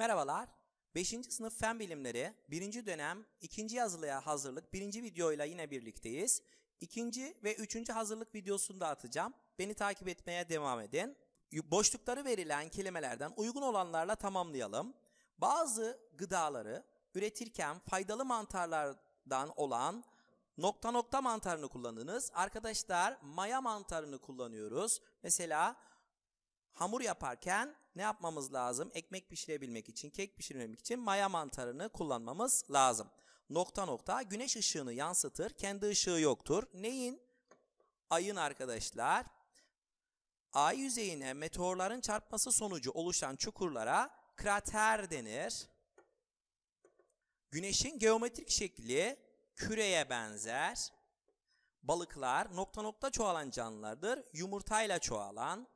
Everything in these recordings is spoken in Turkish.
Merhabalar. 5. sınıf fen bilimleri 1. dönem 2. yazılıya hazırlık 1. videoyla yine birlikteyiz. 2. ve 3. hazırlık videosunu da atacağım. Beni takip etmeye devam edin. Boşlukları verilen kelimelerden uygun olanlarla tamamlayalım. Bazı gıdaları üretirken faydalı mantarlardan olan nokta nokta mantarını kullanınız. Arkadaşlar maya mantarını kullanıyoruz. Mesela hamur yaparken ne yapmamız lazım? Ekmek pişirebilmek için, kek pişirebilmek için maya mantarını kullanmamız lazım. Nokta nokta güneş ışığını yansıtır, kendi ışığı yoktur. Neyin? Ayın arkadaşlar. Ay yüzeyine meteorların çarpması sonucu oluşan çukurlara krater denir. Güneşin geometrik şekli küreye benzer. Balıklar nokta nokta çoğalan canlılardır. Yumurtayla çoğalan.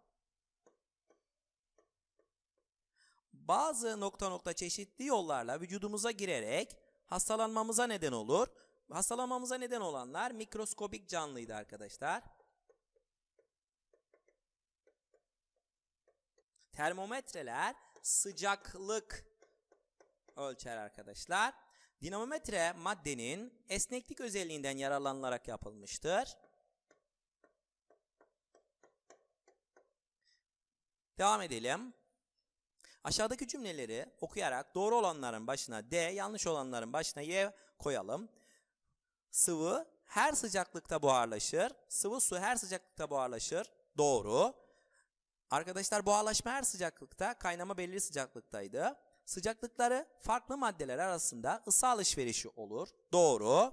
bazı nokta nokta çeşitli yollarla vücudumuza girerek hastalanmamıza neden olur. Hastalanmamıza neden olanlar mikroskobik canlıydı arkadaşlar. Termometreler sıcaklık ölçer arkadaşlar. Dinamometre maddenin esneklik özelliğinden yararlanılarak yapılmıştır. Devam edelim. Aşağıdaki cümleleri okuyarak doğru olanların başına D, yanlış olanların başına Y koyalım. Sıvı her sıcaklıkta buharlaşır. Sıvı su her sıcaklıkta buharlaşır. Doğru. Arkadaşlar buharlaşma her sıcaklıkta, kaynama belirli sıcaklıktaydı. Sıcaklıkları farklı maddeler arasında ısı alışverişi olur. Doğru.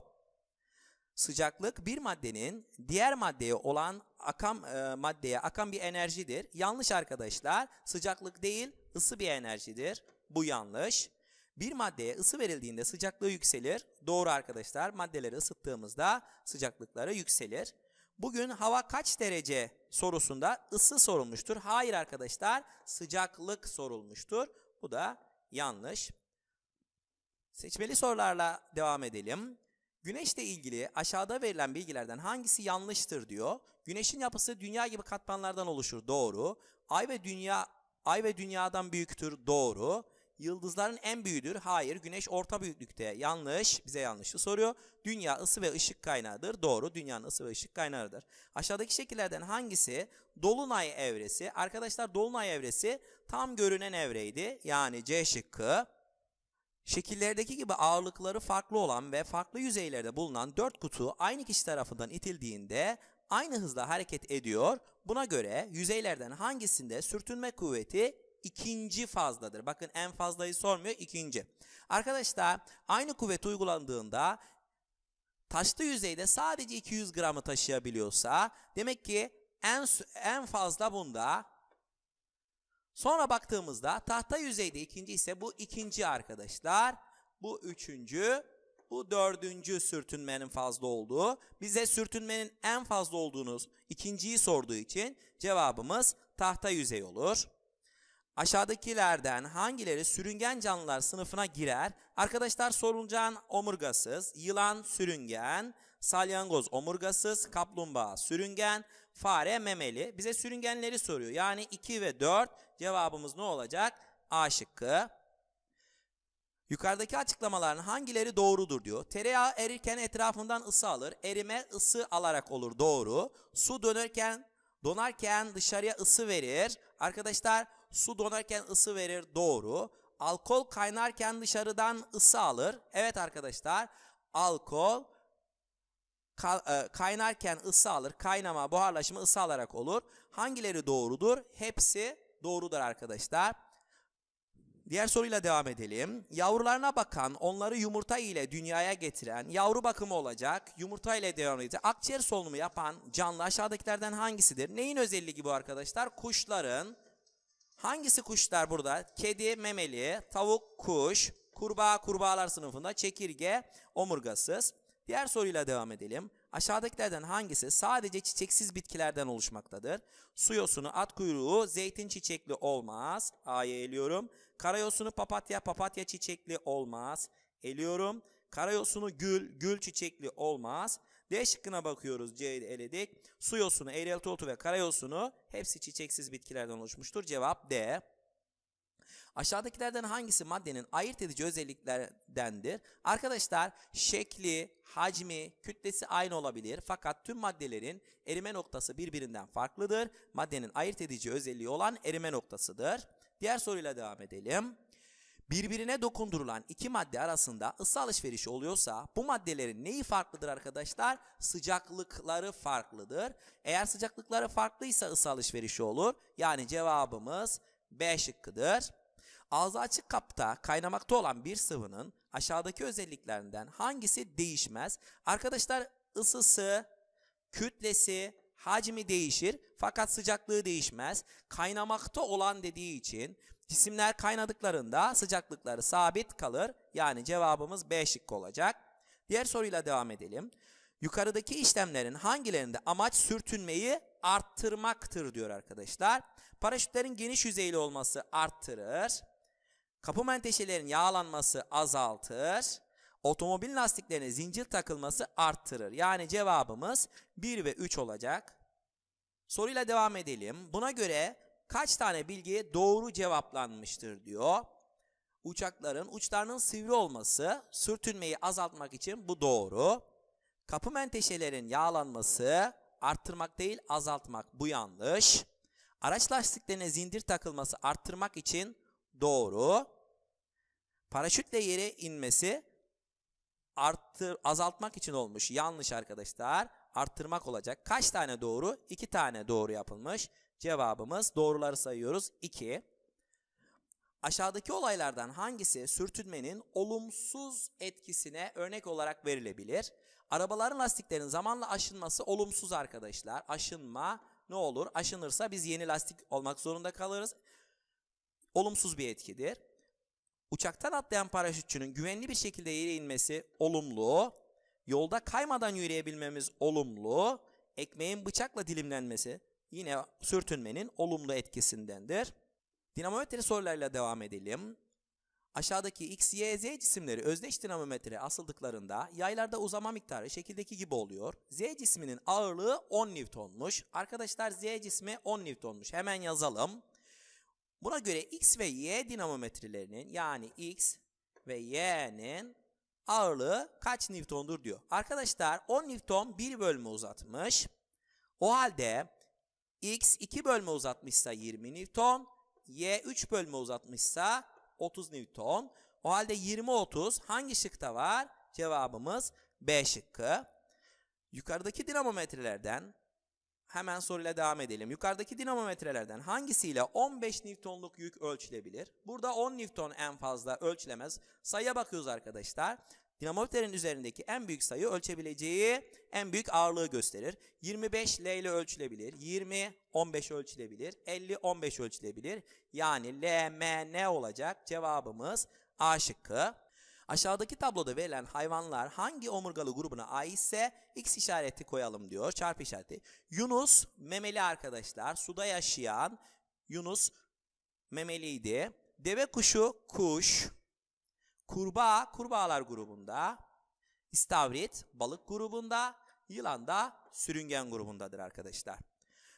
Sıcaklık bir maddenin diğer maddeye olan akan e, maddeye akan bir enerjidir. Yanlış arkadaşlar. Sıcaklık değil ısı bir enerjidir. Bu yanlış. Bir maddeye ısı verildiğinde sıcaklığı yükselir. Doğru arkadaşlar. Maddeleri ısıttığımızda sıcaklıkları yükselir. Bugün hava kaç derece sorusunda ısı sorulmuştur. Hayır arkadaşlar sıcaklık sorulmuştur. Bu da yanlış. Seçmeli sorularla devam edelim. Güneşle ilgili aşağıda verilen bilgilerden hangisi yanlıştır diyor. Güneşin yapısı dünya gibi katmanlardan oluşur. Doğru. Ay ve dünya ay ve dünyadan büyüktür. Doğru. Yıldızların en büyüğüdür. Hayır. Güneş orta büyüklükte. Yanlış. Bize yanlışı soruyor. Dünya ısı ve ışık kaynağıdır. Doğru. Dünyanın ısı ve ışık kaynağıdır. Aşağıdaki şekillerden hangisi dolunay evresi? Arkadaşlar dolunay evresi tam görünen evreydi. Yani C şıkkı. Şekillerdeki gibi ağırlıkları farklı olan ve farklı yüzeylerde bulunan dört kutu aynı kişi tarafından itildiğinde aynı hızla hareket ediyor. Buna göre yüzeylerden hangisinde sürtünme kuvveti ikinci fazladır? Bakın en fazlayı sormuyor ikinci. Arkadaşlar aynı kuvvet uygulandığında taşlı yüzeyde sadece 200 gramı taşıyabiliyorsa demek ki en, en fazla bunda Sonra baktığımızda tahta yüzeyde ikinci ise bu ikinci arkadaşlar. Bu üçüncü. Bu dördüncü sürtünmenin fazla olduğu. Bize sürtünmenin en fazla olduğunuz ikinciyi sorduğu için cevabımız tahta yüzey olur. Aşağıdakilerden hangileri sürüngen canlılar sınıfına girer? Arkadaşlar sorulacağın omurgasız, yılan sürüngen, salyangoz omurgasız, kaplumbağa sürüngen, fare memeli. Bize sürüngenleri soruyor. Yani 2 ve 4 cevabımız ne olacak? A şıkkı. Yukarıdaki açıklamaların hangileri doğrudur diyor. Tereyağı erirken etrafından ısı alır. Erime ısı alarak olur doğru. Su dönerken donarken dışarıya ısı verir. Arkadaşlar su donarken ısı verir doğru. Alkol kaynarken dışarıdan ısı alır. Evet arkadaşlar alkol e, kaynarken ısı alır. Kaynama, buharlaşma ısı alarak olur. Hangileri doğrudur? Hepsi doğrudur arkadaşlar. Diğer soruyla devam edelim. Yavrularına bakan, onları yumurta ile dünyaya getiren, yavru bakımı olacak, yumurta ile devam edecek, akciğer solunumu yapan canlı aşağıdakilerden hangisidir? Neyin özelliği bu arkadaşlar? Kuşların, hangisi kuşlar burada? Kedi, memeli, tavuk, kuş, kurbağa, kurbağalar sınıfında, çekirge, omurgasız. Diğer soruyla devam edelim. Aşağıdakilerden hangisi sadece çiçeksiz bitkilerden oluşmaktadır? Su yosunu, at kuyruğu, zeytin çiçekli olmaz. A'ya eliyorum. Karayosunu papatya, papatya çiçekli olmaz. Eliyorum. Karayosunu gül, gül çiçekli olmaz. D şıkkına bakıyoruz. C'yi eledik. Su yosunu, eğrelti otu ve karayosunu hepsi çiçeksiz bitkilerden oluşmuştur. Cevap D. Aşağıdakilerden hangisi maddenin ayırt edici özelliklerdendir? Arkadaşlar şekli, hacmi, kütlesi aynı olabilir fakat tüm maddelerin erime noktası birbirinden farklıdır. Maddenin ayırt edici özelliği olan erime noktasıdır. Diğer soruyla devam edelim. Birbirine dokundurulan iki madde arasında ısı alışverişi oluyorsa bu maddelerin neyi farklıdır arkadaşlar? Sıcaklıkları farklıdır. Eğer sıcaklıkları farklıysa ısı alışverişi olur. Yani cevabımız B şıkkıdır. Ağzı açık kapta kaynamakta olan bir sıvının aşağıdaki özelliklerinden hangisi değişmez? Arkadaşlar ısısı, kütlesi, hacmi değişir fakat sıcaklığı değişmez. Kaynamakta olan dediği için cisimler kaynadıklarında sıcaklıkları sabit kalır. Yani cevabımız B şıkkı olacak. Diğer soruyla devam edelim. Yukarıdaki işlemlerin hangilerinde amaç sürtünmeyi arttırmaktır diyor arkadaşlar. Paraşütlerin geniş yüzeyli olması arttırır. Kapı menteşelerin yağlanması azaltır. Otomobil lastiklerine zincir takılması arttırır. Yani cevabımız 1 ve 3 olacak. Soruyla devam edelim. Buna göre kaç tane bilgi doğru cevaplanmıştır diyor. Uçakların uçlarının sivri olması sürtünmeyi azaltmak için bu doğru. Kapı menteşelerin yağlanması arttırmak değil azaltmak bu yanlış. Araç lastiklerine zindir takılması arttırmak için Doğru. Paraşütle yere inmesi arttır, azaltmak için olmuş. Yanlış arkadaşlar. Arttırmak olacak. Kaç tane doğru? İki tane doğru yapılmış. Cevabımız doğruları sayıyoruz. 2. Aşağıdaki olaylardan hangisi sürtünmenin olumsuz etkisine örnek olarak verilebilir? Arabaların lastiklerinin zamanla aşınması olumsuz arkadaşlar. Aşınma ne olur? Aşınırsa biz yeni lastik olmak zorunda kalırız olumsuz bir etkidir. Uçaktan atlayan paraşütçünün güvenli bir şekilde yere inmesi olumlu, yolda kaymadan yürüyebilmemiz olumlu, ekmeğin bıçakla dilimlenmesi yine sürtünmenin olumlu etkisindendir. Dinamometre sorularıyla devam edelim. Aşağıdaki X, Y, Z cisimleri özdeş dinamometre asıldıklarında yaylarda uzama miktarı şekildeki gibi oluyor. Z cisminin ağırlığı 10 Newton'muş. Arkadaşlar Z cismi 10 Newton'muş. Hemen yazalım. Buna göre X ve Y dinamometrelerinin yani X ve Y'nin ağırlığı kaç Newton'dur diyor. Arkadaşlar 10 Newton 1 bölme uzatmış. O halde X 2 bölme uzatmışsa 20 Newton, Y 3 bölme uzatmışsa 30 Newton. O halde 20-30 hangi şıkta var? Cevabımız B şıkkı. Yukarıdaki dinamometrelerden Hemen soruyla devam edelim. Yukarıdaki dinamometrelerden hangisiyle 15 Newton'luk yük ölçülebilir? Burada 10 Newton en fazla ölçülemez. Sayıya bakıyoruz arkadaşlar. Dinamometrenin üzerindeki en büyük sayı ölçebileceği en büyük ağırlığı gösterir. 25 L ile ölçülebilir. 20 15 ölçülebilir. 50 15 ölçülebilir. Yani L, M, N olacak cevabımız A şıkkı. Aşağıdaki tabloda verilen hayvanlar hangi omurgalı grubuna aitse x işareti koyalım diyor. Çarpı işareti. Yunus memeli arkadaşlar. Suda yaşayan Yunus memeliydi. Deve kuşu kuş. Kurbağa kurbağalar grubunda. İstavrit balık grubunda. Yılan da sürüngen grubundadır arkadaşlar.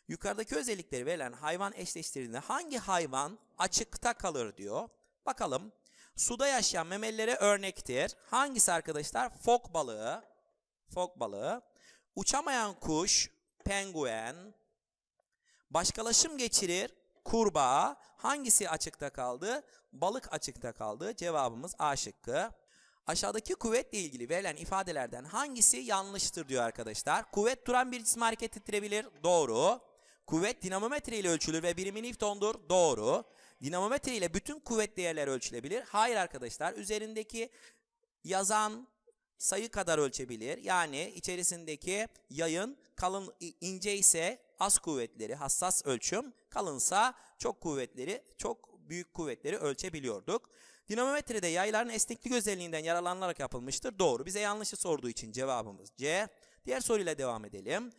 Yukarıdaki özellikleri verilen hayvan eşleştirildiğinde hangi hayvan açıkta kalır diyor. Bakalım Suda yaşayan memelilere örnektir. Hangisi arkadaşlar? Fok balığı. Fok balığı. Uçamayan kuş. Penguen. Başkalaşım geçirir. Kurbağa. Hangisi açıkta kaldı? Balık açıkta kaldı. Cevabımız A şıkkı. Aşağıdaki kuvvetle ilgili verilen ifadelerden hangisi yanlıştır diyor arkadaşlar. Kuvvet duran bir cisim hareket ettirebilir. Doğru. Kuvvet dinamometre ile ölçülür ve birimi Newton'dur. Doğru. Dinamometre ile bütün kuvvet değerleri ölçülebilir. Hayır arkadaşlar üzerindeki yazan sayı kadar ölçebilir. Yani içerisindeki yayın kalın ince ise az kuvvetleri hassas ölçüm kalınsa çok kuvvetleri çok büyük kuvvetleri ölçebiliyorduk. de yayların esneklik özelliğinden yararlanılarak yapılmıştır. Doğru. Bize yanlışı sorduğu için cevabımız C. Diğer soruyla devam edelim.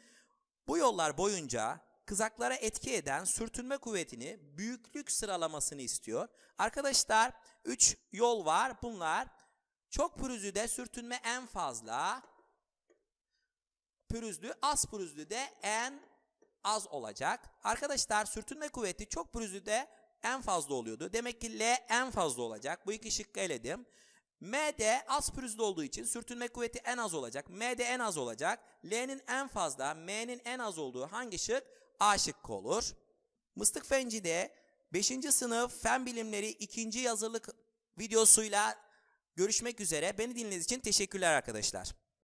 Bu yollar boyunca kızaklara etki eden sürtünme kuvvetini büyüklük sıralamasını istiyor. Arkadaşlar 3 yol var bunlar. Çok pürüzlüde sürtünme en fazla. Pürüzlü az pürüzlü de en az olacak. Arkadaşlar sürtünme kuvveti çok pürüzlüde en fazla oluyordu. Demek ki L en fazla olacak. Bu iki şıkkı eledim. M de az pürüzlü olduğu için sürtünme kuvveti en az olacak. M de en az olacak. L'nin en fazla, M'nin en az olduğu hangi şık? A şıkkı olur. Mıstık Fenci'de 5. sınıf fen bilimleri 2. yazılık videosuyla görüşmek üzere. Beni dinlediğiniz için teşekkürler arkadaşlar.